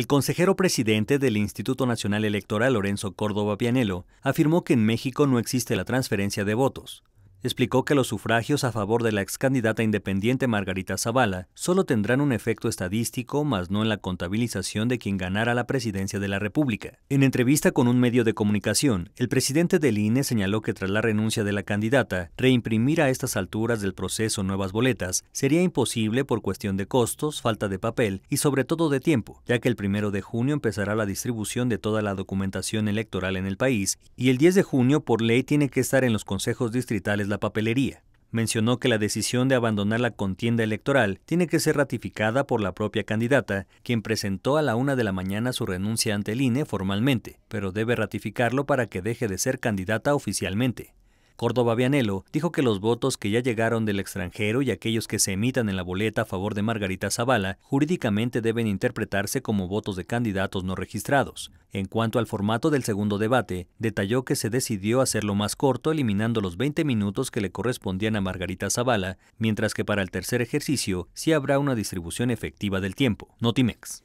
El consejero presidente del Instituto Nacional Electoral, Lorenzo Córdoba Pianelo afirmó que en México no existe la transferencia de votos explicó que los sufragios a favor de la ex candidata independiente Margarita Zavala solo tendrán un efecto estadístico, mas no en la contabilización de quien ganara la presidencia de la República. En entrevista con un medio de comunicación, el presidente del INE señaló que tras la renuncia de la candidata, reimprimir a estas alturas del proceso nuevas boletas sería imposible por cuestión de costos, falta de papel y sobre todo de tiempo, ya que el 1 de junio empezará la distribución de toda la documentación electoral en el país y el 10 de junio por ley tiene que estar en los consejos distritales la papelería. Mencionó que la decisión de abandonar la contienda electoral tiene que ser ratificada por la propia candidata, quien presentó a la una de la mañana su renuncia ante el INE formalmente, pero debe ratificarlo para que deje de ser candidata oficialmente. Córdoba Vianelo dijo que los votos que ya llegaron del extranjero y aquellos que se emitan en la boleta a favor de Margarita Zavala jurídicamente deben interpretarse como votos de candidatos no registrados. En cuanto al formato del segundo debate, detalló que se decidió hacerlo más corto eliminando los 20 minutos que le correspondían a Margarita Zavala, mientras que para el tercer ejercicio sí habrá una distribución efectiva del tiempo. Notimex.